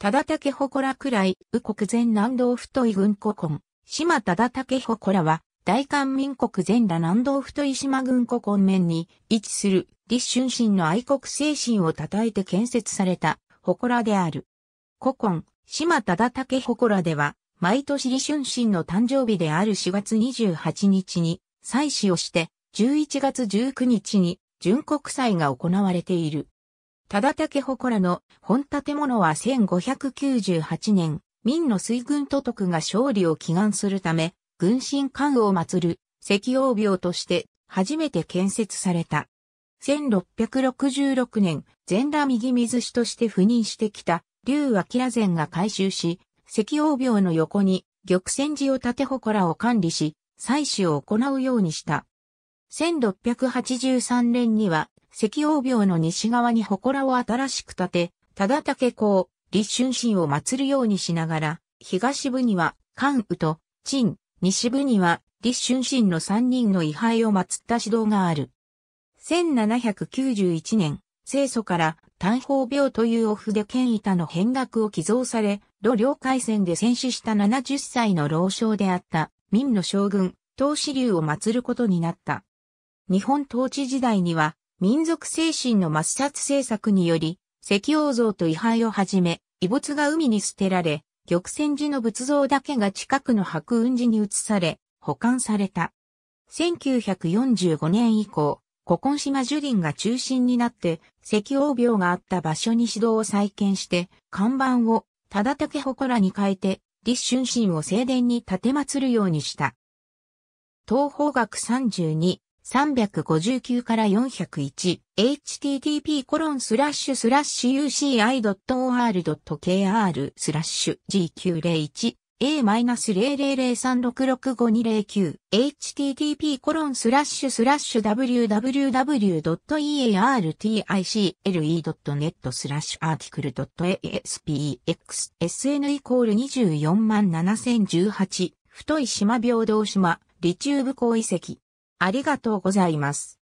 忠武祠くらい、右国前南道太い軍古今。島忠武祠は、大韓民国前ら南道太い島軍古今面に位置する、立春神の愛国精神を称えて建設された、祠である。古今、島忠武祠では、毎年立春神の誕生日である4月28日に、祭祀をして、11月19日に、純国祭が行われている。忠武祠の本建物は1598年、明の水軍都督が勝利を祈願するため、軍神官を祀る石王廟として初めて建設された。1666年、全羅右水氏として赴任してきた劉明禅が改修し、石王廟の横に玉泉寺を建祠を管理し、祭祀を行うようにした。1683年には赤王廟の西側に祠を新しく建て、忠武公、立春神を祀るようにしながら、東部には関羽と陳、西部には立春神の三人の位牌を祀った指導がある。1791年、清祖から単宝病というお筆剣板の変額を寄贈され、土領海戦で戦死した70歳の老将であった民の将軍、東支流を祀ることになった。日本統治時代には民族精神の抹殺政策により、石王像と遺牌をはじめ、遺物が海に捨てられ、玉泉寺の仏像だけが近くの白雲寺に移され、保管された。1945年以降、古今島樹林が中心になって、石王廟があった場所に指導を再建して、看板を、忠武祠に変えて、立春神を正殿に建て祀るようにした。東方学32、359から401、http コロンスラッシュスラッシュ uci.or.kr スラッシュ g901a-00036652009 http コロンスラッシュスラッシュ www.earticle.net スラッシュアーティクル .aspxsn イコール24万7018太い島平等島、リチューブ港遺跡ありがとうございます。